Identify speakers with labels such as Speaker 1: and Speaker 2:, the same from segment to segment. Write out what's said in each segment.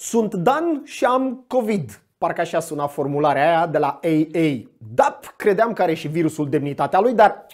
Speaker 1: Sunt Dan și am COVID. Parcă așa suna formularea aia de la AA. DAP credeam că are și virusul demnitatea lui, dar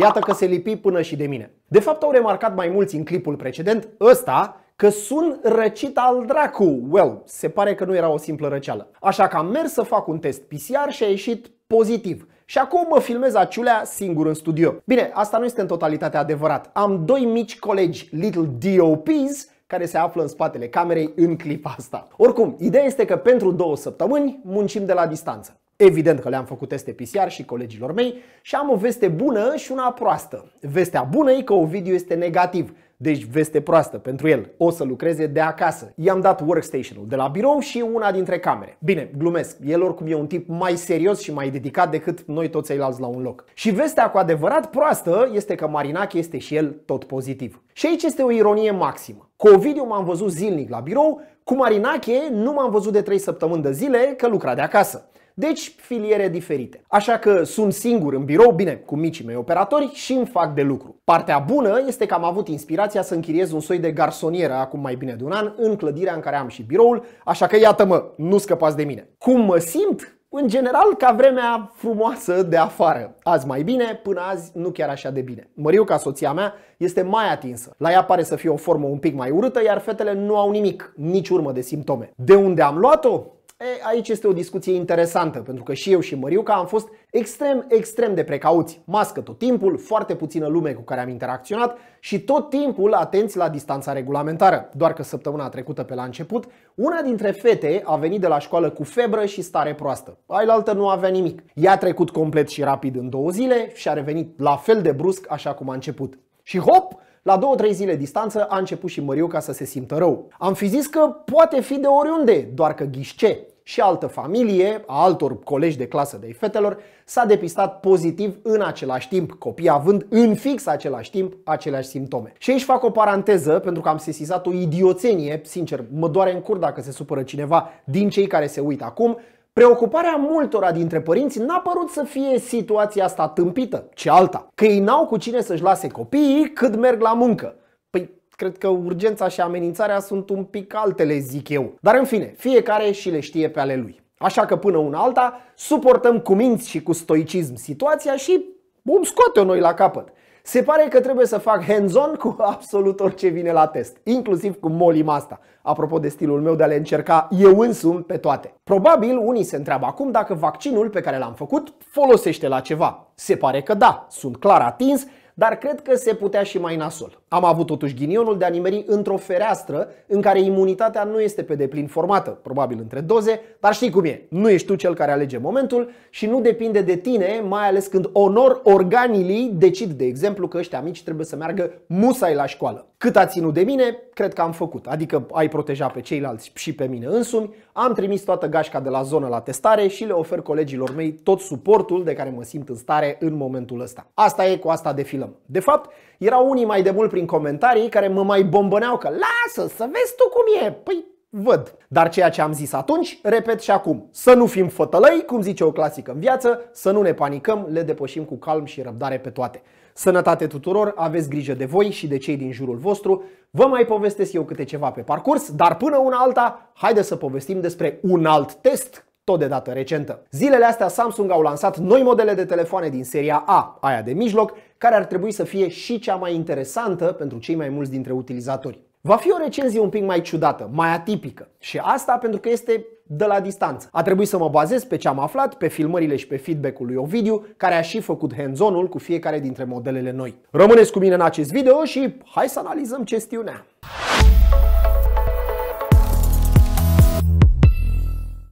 Speaker 1: iată că se lipi până și de mine. De fapt au remarcat mai mulți în clipul precedent ăsta că sun răcit al dracu. Well, se pare că nu era o simplă răceală. Așa că am mers să fac un test PCR și a ieșit pozitiv. Și acum mă filmez aciulea singur în studio. Bine, asta nu este în totalitate adevărat. Am doi mici colegi, Little DOPs, care se află în spatele camerei în clipa asta. Oricum, ideea este că pentru două săptămâni muncim de la distanță. Evident că le-am făcut teste PCR și colegilor mei și am o veste bună și una proastă. Vestea bună e că Ovidiu este negativ, deci veste proastă pentru el. O să lucreze de acasă. I-am dat workstation-ul de la birou și una dintre camere. Bine, glumesc. El oricum e un tip mai serios și mai dedicat decât noi toți ceilalți la un loc. Și vestea cu adevărat proastă este că Marinache este și el tot pozitiv. Și aici este o ironie maximă. Cu Ovidiu m-am văzut zilnic la birou, cu Marinache nu m-am văzut de 3 săptămâni de zile că lucra de acasă. Deci filiere diferite. Așa că sunt singur în birou, bine, cu micii mei operatori și îmi fac de lucru. Partea bună este că am avut inspirația să închiriez un soi de garsonieră acum mai bine de un an în clădirea în care am și biroul, așa că iată-mă, nu scăpați de mine. Cum mă simt? în general, ca vremea frumoasă de afară. Azi mai bine, până azi nu chiar așa de bine. ca soția mea, este mai atinsă. La ea pare să fie o formă un pic mai urâtă, iar fetele nu au nimic, nici urmă de simptome. De unde am luat-o? E, aici este o discuție interesantă, pentru că și eu și Măriuca am fost extrem, extrem de precauți. Mască tot timpul, foarte puțină lume cu care am interacționat și tot timpul atenți la distanța regulamentară. Doar că săptămâna trecută pe la început, una dintre fete a venit de la școală cu febră și stare proastă. Ailaltă nu avea nimic. Ea a trecut complet și rapid în două zile și a revenit la fel de brusc așa cum a început. Și hop, la 2-3 zile distanță a început și Măriuca să se simtă rău. Am fi zis că poate fi de oriunde, doar că ghișce și altă familie, a altor colegi de clasă de fetelor, s-a depistat pozitiv în același timp, copiii având în fix același timp aceleași simptome. Și aici fac o paranteză pentru că am sesizat o idioțenie, sincer, mă doare în cur dacă se supără cineva din cei care se uită acum, Preocuparea multora dintre părinți n-a părut să fie situația asta tâmpită, ci alta. Că ei n-au cu cine să-și lase copiii cât merg la muncă. Păi cred că urgența și amenințarea sunt un pic altele, zic eu. Dar în fine, fiecare și le știe pe ale lui. Așa că până una alta, suportăm cu minți și cu stoicism situația și bum, scoate-o noi la capăt. Se pare că trebuie să fac hands-on cu absolut orice vine la test, inclusiv cu molima asta, apropo de stilul meu de a le încerca eu însumi pe toate. Probabil unii se întreabă acum dacă vaccinul pe care l-am făcut folosește la ceva. Se pare că da, sunt clar atins dar cred că se putea și mai nasol. Am avut totuși ghinionul de a nimeri într-o fereastră în care imunitatea nu este pe deplin formată, probabil între doze, dar știi cum e, nu ești tu cel care alege momentul și nu depinde de tine, mai ales când onor organilii decid, de exemplu, că ăștia mici trebuie să meargă musai la școală. Cât a ținut de mine, cred că am făcut. Adică ai proteja pe ceilalți și pe mine însumi. Am trimis toată gașca de la zonă la testare și le ofer colegilor mei tot suportul de care mă simt în stare în momentul ăsta. Asta e, cu asta defilăm. De fapt, erau unii mai de mult prin comentarii care mă mai bombăneau că lasă, să vezi tu cum e. Păi văd. Dar ceea ce am zis atunci, repet și acum. Să nu fim fătălăi, cum zice o clasică în viață, să nu ne panicăm, le depășim cu calm și răbdare pe toate. Sănătate tuturor, aveți grijă de voi și de cei din jurul vostru. Vă mai povestesc eu câte ceva pe parcurs, dar până una alta, haideți să povestim despre un alt test tot de dată recentă. Zilele astea Samsung au lansat noi modele de telefoane din seria A, aia de mijloc, care ar trebui să fie și cea mai interesantă pentru cei mai mulți dintre utilizatori. Va fi o recenzie un pic mai ciudată, mai atipică și asta pentru că este de la distanță. A trebuit să mă bazez pe ce am aflat, pe filmările și pe feedback-ul lui Ovidiu, care a și făcut hands-on-ul cu fiecare dintre modelele noi. Rămâneți cu mine în acest video și hai să analizăm chestiunea.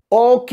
Speaker 1: Ok,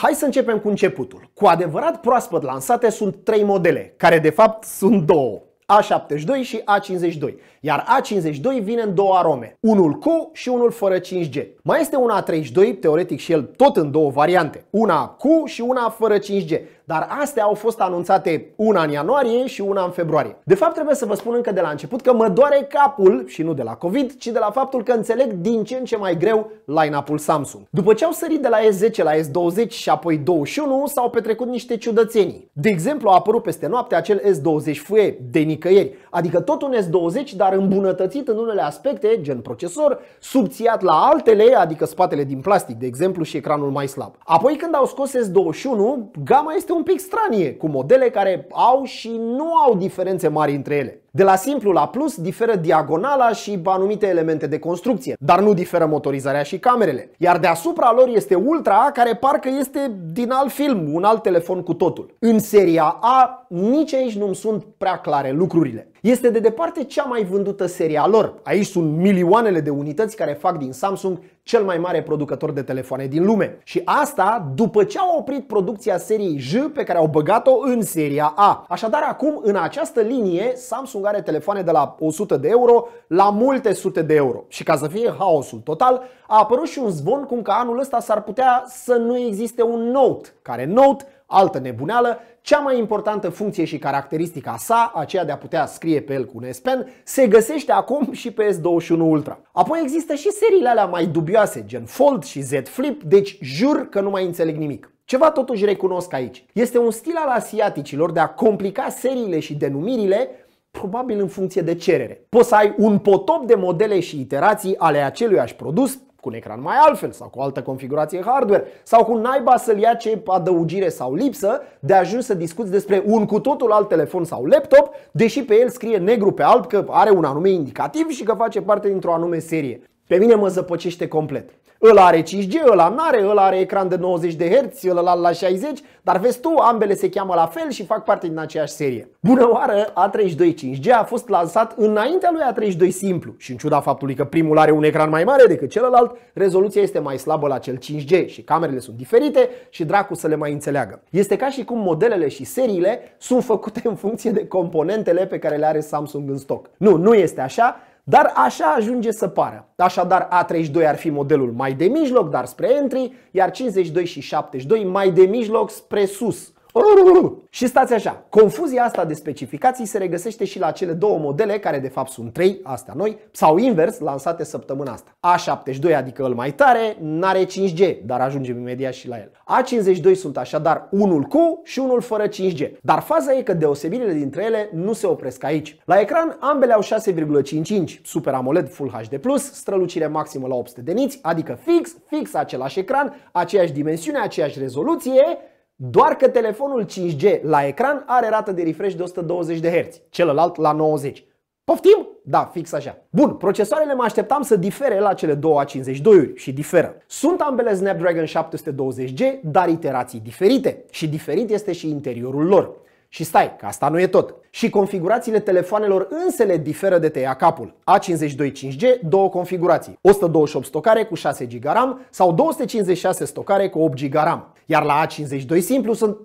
Speaker 1: hai să începem cu începutul. Cu adevărat proaspăt lansate sunt trei modele, care de fapt sunt două. A72 și A52, iar A52 vine în două arome, unul cu și unul fără 5G. Mai este un A32, teoretic și el tot în două variante, una cu și una fără 5G. Dar astea au fost anunțate una în ianuarie și una în februarie. De fapt, trebuie să vă spun încă de la început că mă doare capul, și nu de la COVID, ci de la faptul că înțeleg din ce în ce mai greu line-up-ul Samsung. După ce au sărit de la S10 la S20 și apoi 21, s-au petrecut niște ciudățenii. De exemplu, a apărut peste noapte acel S20 FE de nicăieri, adică tot un S20, dar îmbunătățit în unele aspecte, gen procesor, subțiat la altele, adică spatele din plastic, de exemplu, și ecranul mai slab. Apoi când au scos S21, gama este un un pic stranie, cu modele care au și nu au diferențe mari între ele. De la simplu la plus diferă diagonala și anumite elemente de construcție, dar nu diferă motorizarea și camerele. Iar deasupra lor este Ultra A, care parcă este din alt film, un alt telefon cu totul. În seria A, nici aici nu-mi sunt prea clare lucrurile. Este de departe cea mai vândută seria lor. Aici sunt milioanele de unități care fac din Samsung cel mai mare producător de telefoane din lume. Și asta după ce au oprit producția seriei J pe care au băgat-o în seria A. Așadar acum în această linie Samsung Samsung are telefoane de la 100 de euro la multe sute de euro. Și ca să fie haosul total, a apărut și un zvon cum că anul ăsta s-ar putea să nu existe un Note, care Note, altă nebuneală, cea mai importantă funcție și caracteristica sa, aceea de a putea scrie pe el cu un S Pen, se găsește acum și pe S21 Ultra. Apoi există și seriile alea mai dubioase, gen Fold și Z Flip, deci jur că nu mai înțeleg nimic. Ceva totuși recunosc aici. Este un stil al asiaticilor de a complica seriile și denumirile Probabil în funcție de cerere. Poți să ai un potop de modele și iterații ale aceluiași produs cu un ecran mai altfel sau cu o altă configurație hardware sau cu naiba să-l ia ce adăugire sau lipsă de ajuns să discuți despre un cu totul alt telefon sau laptop, deși pe el scrie negru pe alb că are un anume indicativ și că face parte dintr-o anume serie. Pe mine mă zăpăcește complet. Îl are 5G, ăla nu are ăla are ecran de 90 de Hz, ăla la 60, dar vezi tu, ambele se cheamă la fel și fac parte din aceeași serie. Bună oară, A32 5G a fost lansat înaintea lui A32 simplu și în ciuda faptului că primul are un ecran mai mare decât celălalt, rezoluția este mai slabă la cel 5G și camerele sunt diferite și dracu să le mai înțeleagă. Este ca și cum modelele și seriile sunt făcute în funcție de componentele pe care le are Samsung în stoc. Nu, nu este așa, dar așa ajunge să pară. Așadar, A32 ar fi modelul mai de mijloc, dar spre entry, iar 52 și 72 mai de mijloc spre sus. Și stați așa, confuzia asta de specificații se regăsește și la cele două modele, care de fapt sunt trei, astea noi, sau invers, lansate săptămâna asta. A72, adică îl mai tare, n-are 5G, dar ajungem imediat și la el. A52 sunt așadar unul cu și unul fără 5G. Dar faza e că deosebirile dintre ele nu se opresc aici. La ecran, ambele au 6,55, Super AMOLED Full HD+, strălucire maximă la 800 de niți, adică fix, fix același ecran, aceeași dimensiune, aceeași rezoluție, doar că telefonul 5G la ecran are rată de refresh de 120 de Hz, celălalt la 90. Poftim? Da, fix așa. Bun, procesoarele mă așteptam să difere la cele două A52-uri și diferă. Sunt ambele Snapdragon 720G, dar iterații diferite și diferit este și interiorul lor. Și stai, că asta nu e tot. Și configurațiile telefoanelor însele diferă de tăia capul. A52 5G, două configurații. 128 stocare cu 6 GB RAM sau 256 stocare cu 8 GB RAM. Iar la A52 simplu sunt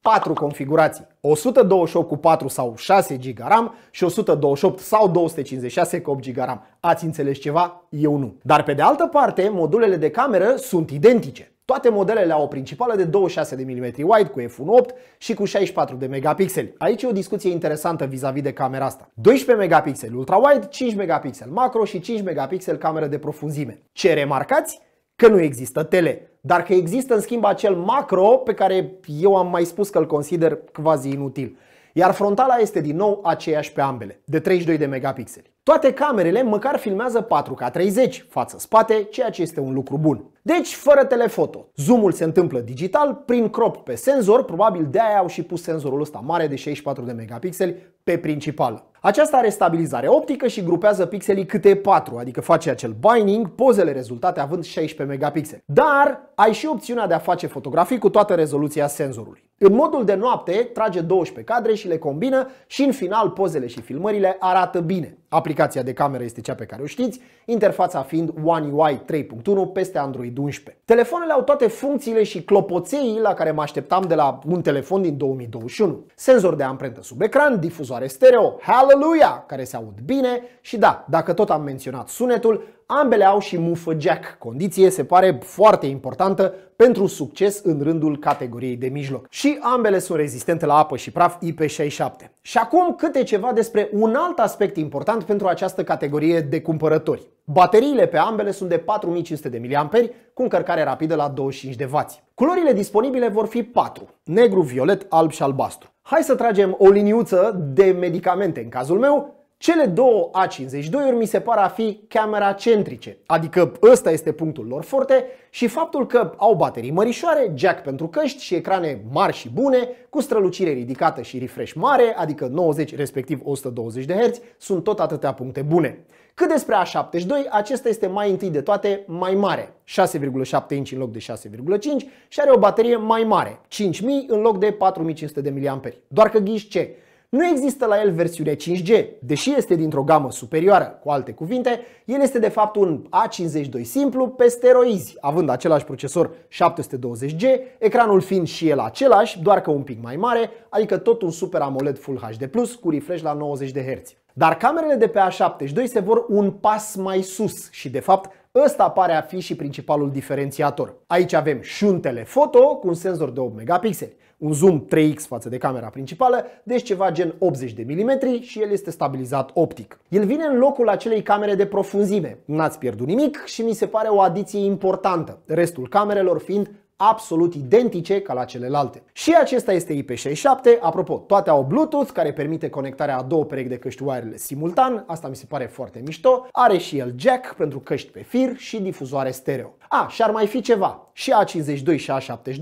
Speaker 1: 4 configurații. 128 cu 4 sau 6 GB RAM și 128 sau 256 cu 8 GB RAM. Ați înțeles ceva? Eu nu. Dar pe de altă parte, modulele de cameră sunt identice. Toate modelele au o principală de 26 de mm wide cu f1.8 și cu 64 de megapixeli. Aici e o discuție interesantă vis-a-vis -vis de camera asta. 12 megapixeli ultra wide, 5 megapixeli macro și 5 megapixeli cameră de profunzime. Ce remarcați? Că nu există tele. Dar că există în schimb acel macro pe care eu am mai spus că îl consider quasi inutil. Iar frontala este din nou aceeași pe ambele, de 32 de megapixeli. Toate camerele măcar filmează 4K30 față spate, ceea ce este un lucru bun. Deci, fără telefoto. Zoomul se întâmplă digital, prin crop pe senzor, probabil de aia au și pus senzorul ăsta mare de 64 de megapixeli pe principal. Aceasta are stabilizare optică și grupează pixelii câte 4, adică face acel binding, pozele rezultate având 16 megapixeli. Dar ai și opțiunea de a face fotografii cu toată rezoluția senzorului. În modul de noapte trage 12 cadre și le combină și în final pozele și filmările arată bine. Aplicația de cameră este cea pe care o știți, interfața fiind One UI 3.1 peste Android 11. Telefoanele au toate funcțiile și clopoței la care mă așteptam de la un telefon din 2021. Senzor de amprentă sub ecran, difuzoare stereo, hallelujah, care se aud bine și da, dacă tot am menționat sunetul, ambele au și mufă jack, condiție se pare foarte importantă pentru succes în rândul categoriei de mijloc. Și ambele sunt rezistente la apă și praf IP67. Și acum câte ceva despre un alt aspect important pentru această categorie de cumpărători. Bateriile pe ambele sunt de 4500 de mAh cu încărcare rapidă la 25W. Culorile disponibile vor fi 4, negru, violet, alb și albastru. Hai să tragem o liniuță de medicamente în cazul meu cele două A52-uri mi se par a fi camera centrice, adică ăsta este punctul lor forte și faptul că au baterii mărișoare, jack pentru căști și ecrane mari și bune, cu strălucire ridicată și refresh mare, adică 90 respectiv 120 de Hz, sunt tot atâtea puncte bune. Cât despre A72, acesta este mai întâi de toate mai mare, 6,7 inch în loc de 6,5 și are o baterie mai mare, 5000 în loc de 4500 de mAh. Doar că ghiși ce? Nu există la el versiunea 5G, deși este dintr-o gamă superioară. Cu alte cuvinte, el este de fapt un A52 simplu pe steroizi, având același procesor 720G, ecranul fiind și el același, doar că un pic mai mare, adică tot un Super AMOLED Full HD Plus cu refresh la 90 de Hz. Dar camerele de pe A72 se vor un pas mai sus și de fapt Ăsta pare a fi și principalul diferențiator. Aici avem și un telefoto cu un senzor de 8 megapixeli, un zoom 3x față de camera principală, deci ceva gen 80 de mm și el este stabilizat optic. El vine în locul acelei camere de profunzime, n-ați pierdut nimic și mi se pare o adiție importantă, restul camerelor fiind absolut identice ca la celelalte. Și acesta este IP67, apropo, toate au Bluetooth care permite conectarea a două perechi de căști wireless simultan, asta mi se pare foarte mișto, are și el jack pentru căști pe fir și difuzoare stereo. A, și ar mai fi ceva, și A52 și A72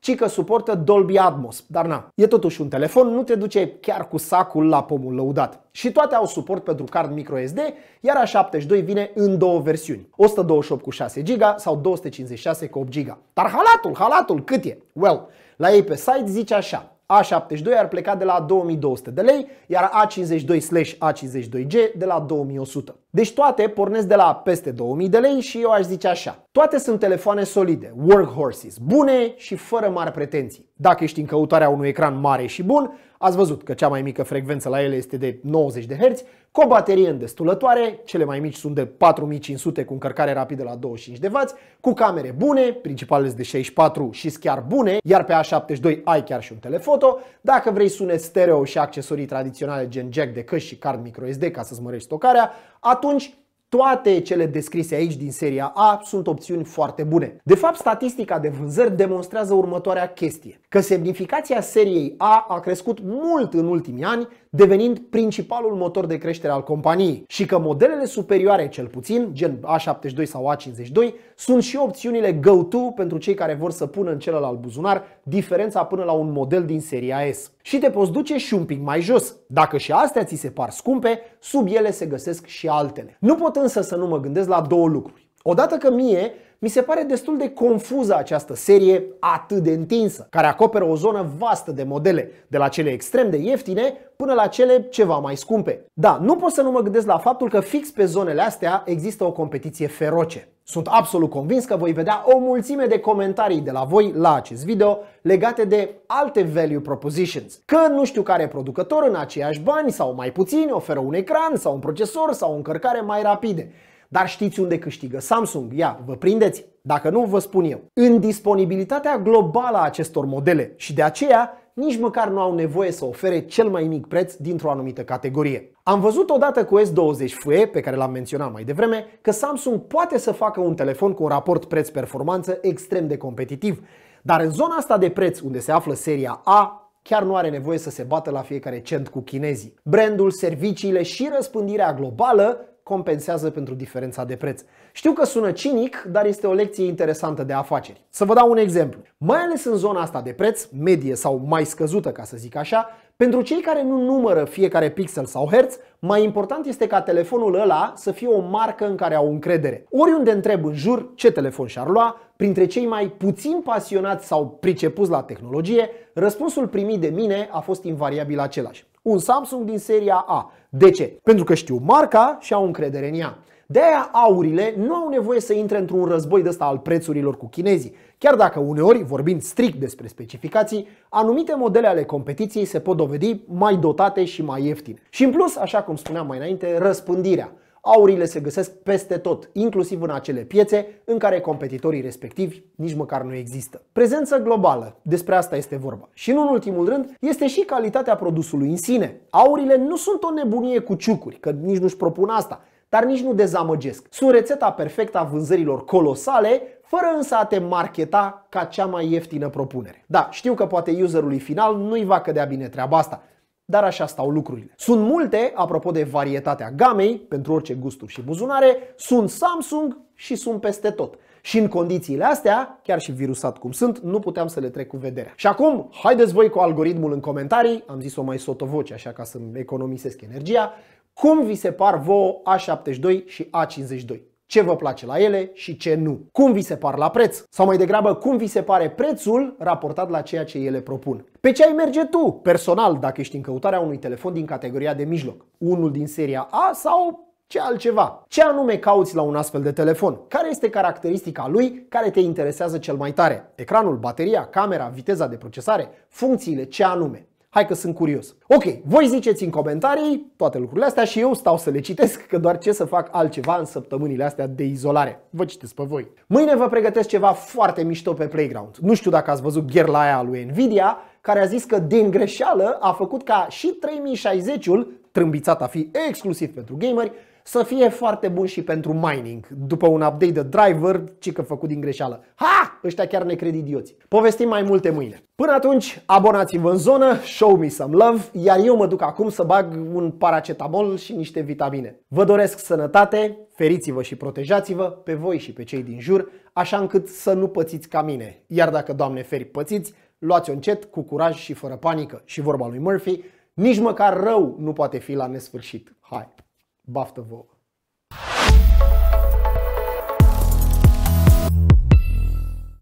Speaker 1: ci că suportă Dolby Atmos. Dar na, e totuși un telefon, nu te duce chiar cu sacul la pomul lăudat. Și toate au suport pentru card microSD, iar A72 vine în două versiuni, 128 cu 6 GB sau 256 cu 8 GB. Dar halatul, halatul, cât e? Well, la ei pe site zice așa, a72 ar pleca de la 2200 de lei, iar A52/A52G slash de la 2100. Deci toate pornesc de la peste 2000 de lei și eu aș zice așa. Toate sunt telefoane solide, workhorses, bune și fără mari pretenții. Dacă ești în căutarea unui ecran mare și bun, Ați văzut că cea mai mică frecvență la ele este de 90 de Hz, cu o baterie îndestulătoare, cele mai mici sunt de 4500 cu încărcare rapidă la 25W, cu camere bune, principalele de 64 și chiar bune, iar pe A72 ai chiar și un telefoto. Dacă vrei sunet stereo și accesorii tradiționale gen jack de căști și card microSD ca să-ți mărești stocarea, atunci toate cele descrise aici din seria A sunt opțiuni foarte bune. De fapt, statistica de vânzări demonstrează următoarea chestie, că semnificația seriei A a crescut mult în ultimii ani, devenind principalul motor de creștere al companiei și că modelele superioare, cel puțin, gen A72 sau A52, sunt și opțiunile go-to pentru cei care vor să pună în celălalt buzunar diferența până la un model din seria S. Și te poți duce și un pic mai jos. Dacă și astea ți se par scumpe, sub ele se găsesc și altele. Nu pot însă să nu mă gândesc la două lucruri. Odată că mie mi se pare destul de confuză această serie atât de întinsă, care acoperă o zonă vastă de modele, de la cele extrem de ieftine până la cele ceva mai scumpe. Da, nu pot să nu mă gândesc la faptul că fix pe zonele astea există o competiție feroce. Sunt absolut convins că voi vedea o mulțime de comentarii de la voi la acest video legate de alte value propositions. Că nu știu care producător în aceiași bani sau mai puțini oferă un ecran sau un procesor sau o încărcare mai rapide dar știți unde câștigă Samsung? Ia, vă prindeți? Dacă nu, vă spun eu. În disponibilitatea globală a acestor modele și de aceea nici măcar nu au nevoie să ofere cel mai mic preț dintr-o anumită categorie. Am văzut odată cu S20 FE, pe care l-am menționat mai devreme, că Samsung poate să facă un telefon cu un raport preț-performanță extrem de competitiv, dar în zona asta de preț, unde se află seria A, chiar nu are nevoie să se bată la fiecare cent cu chinezii. Brandul, serviciile și răspândirea globală compensează pentru diferența de preț. Știu că sună cinic, dar este o lecție interesantă de afaceri. Să vă dau un exemplu. Mai ales în zona asta de preț, medie sau mai scăzută ca să zic așa, pentru cei care nu numără fiecare pixel sau hertz. mai important este ca telefonul ăla să fie o marcă în care au încredere. Oriunde întreb în jur ce telefon și-ar lua, printre cei mai puțin pasionați sau pricepuți la tehnologie, răspunsul primit de mine a fost invariabil același un Samsung din seria A. De ce? Pentru că știu marca și au încredere în ea. De-aia aurile nu au nevoie să intre într-un război de al prețurilor cu chinezii. Chiar dacă uneori, vorbind strict despre specificații, anumite modele ale competiției se pot dovedi mai dotate și mai ieftine. Și în plus, așa cum spuneam mai înainte, răspândirea. Aurile se găsesc peste tot, inclusiv în acele piețe în care competitorii respectivi nici măcar nu există. Prezență globală, despre asta este vorba. Și nu în ultimul rând, este și calitatea produsului în sine. Aurile nu sunt o nebunie cu ciucuri, că nici nu-și propun asta, dar nici nu dezamăgesc. Sunt rețeta perfectă a vânzărilor colosale, fără însă a te marketa ca cea mai ieftină propunere. Da, știu că poate userului final nu-i va cădea bine treaba asta, dar așa stau lucrurile. Sunt multe, apropo de varietatea gamei, pentru orice gusturi și buzunare, sunt Samsung și sunt peste tot. Și în condițiile astea, chiar și virusat cum sunt, nu puteam să le trec cu vederea. Și acum, haideți voi cu algoritmul în comentarii, am zis-o mai sotovoce așa ca să-mi economisesc energia, cum vi se par vouă A72 și A52? ce vă place la ele și ce nu. Cum vi se par la preț? Sau mai degrabă, cum vi se pare prețul raportat la ceea ce ele propun? Pe ce ai merge tu, personal, dacă ești în căutarea unui telefon din categoria de mijloc? Unul din seria A sau ce altceva? Ce anume cauți la un astfel de telefon? Care este caracteristica lui care te interesează cel mai tare? Ecranul, bateria, camera, viteza de procesare, funcțiile, ce anume? Hai că sunt curios. Ok, voi ziceți în comentarii toate lucrurile astea și eu stau să le citesc, că doar ce să fac altceva în săptămânile astea de izolare. Vă citesc pe voi. Mâine vă pregătesc ceva foarte mișto pe Playground. Nu știu dacă ați văzut gherla aia lui Nvidia, care a zis că din greșeală a făcut ca și 3060-ul, trâmbițat a fi exclusiv pentru gameri, să fie foarte bun și pentru mining, după un update de driver, ci că făcut din greșeală. Ha! Ăștia chiar ne cred idioți. Povestim mai multe mâine. Până atunci, abonați-vă în zonă, show me some love, iar eu mă duc acum să bag un paracetamol și niște vitamine. Vă doresc sănătate, feriți-vă și protejați-vă pe voi și pe cei din jur, așa încât să nu pățiți ca mine. Iar dacă, Doamne feri, pățiți, luați-o încet, cu curaj și fără panică. Și vorba lui Murphy, nici măcar rău nu poate fi la nesfârșit. Hai! buff the vote.